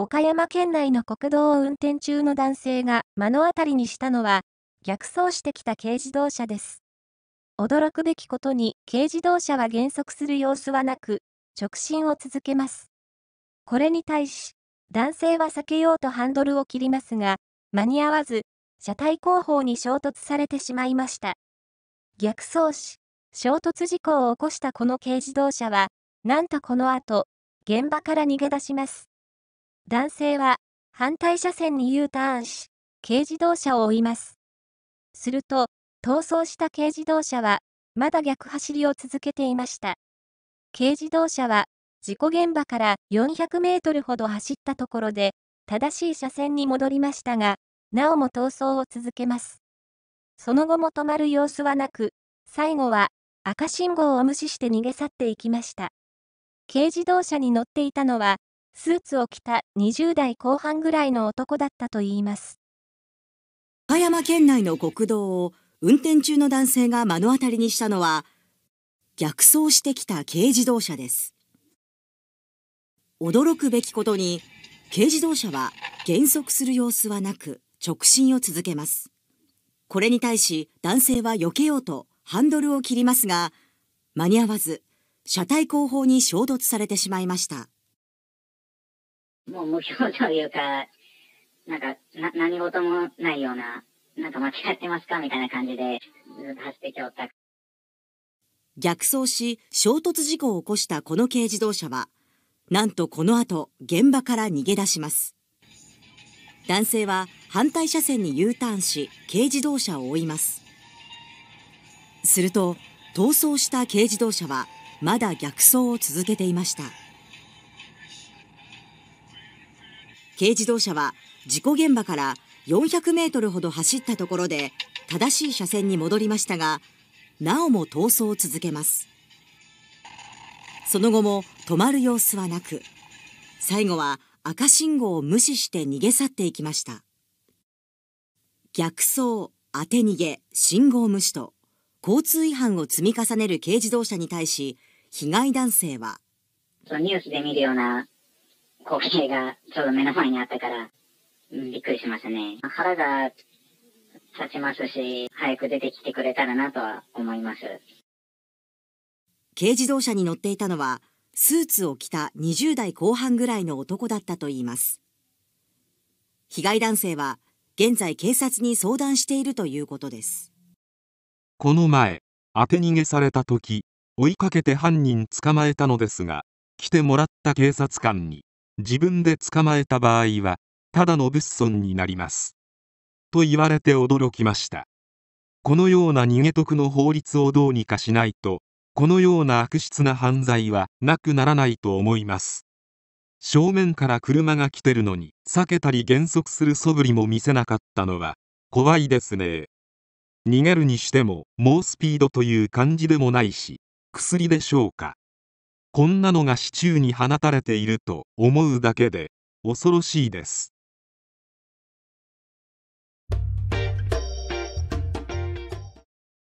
岡山県内の国道を運転中の男性が目の当たりにしたのは、逆走してきた軽自動車です。驚くべきことに軽自動車は減速する様子はなく、直進を続けます。これに対し、男性は避けようとハンドルを切りますが、間に合わず、車体後方に衝突されてしまいました。逆走し、衝突事故を起こしたこの軽自動車は、なんとこの後、現場から逃げ出します。男性は反対車線に U ターンし、軽自動車を追います。すると、逃走した軽自動車は、まだ逆走りを続けていました。軽自動車は、事故現場から400メートルほど走ったところで、正しい車線に戻りましたが、なおも逃走を続けます。その後も止まる様子はなく、最後は赤信号を無視して逃げ去っていきました。軽自動車に乗っていたのはスーツを着た20代後半ぐらいの男だったといいます。岡山県内の国道を運転中の男性が目の当たりにしたのは、逆走してきた軽自動車です。驚くべきことに、軽自動車は減速する様子はなく、直進を続けます。これに対し男性は避けようとハンドルを切りますが、間に合わず、車体後方に衝突されてしまいました。もう無表というか、なんか、な、何事もないような、なんか間違ってますかみたいな感じで、ずっと走ってきおった。逆走し、衝突事故を起こしたこの軽自動車は、なんとこの後、現場から逃げ出します。男性は反対車線に U ターンし、軽自動車を追います。すると、逃走した軽自動車は、まだ逆走を続けていました。軽自動車は事故現場から400メートルほど走ったところで正しい車線に戻りましたが、なおも逃走を続けます。その後も止まる様子はなく、最後は赤信号を無視して逃げ去っていきました。逆走、当て逃げ、信号無視と、交通違反を積み重ねる軽自動車に対し、被害男性は、ニュースで見るような光景がちょうど目の前にあったから、うん、びっくりしましたね。腹が立ちますし、早く出てきてくれたらなとは思います。軽自動車に乗っていたのは、スーツを着た20代後半ぐらいの男だったといいます。被害男性は、現在警察に相談しているということです。この前、当て逃げされた時、追いかけて犯人捕まえたのですが、来てもらった警察官に、自分で捕まえた場合はただの物損になりますと言われて驚きましたこのような逃げ得の法律をどうにかしないとこのような悪質な犯罪はなくならないと思います正面から車が来てるのに避けたり減速する素振りも見せなかったのは怖いですね逃げるにしても猛スピードという感じでもないし薬でしょうかこんなのが市中に放たれていると思うだけで恐ろしいです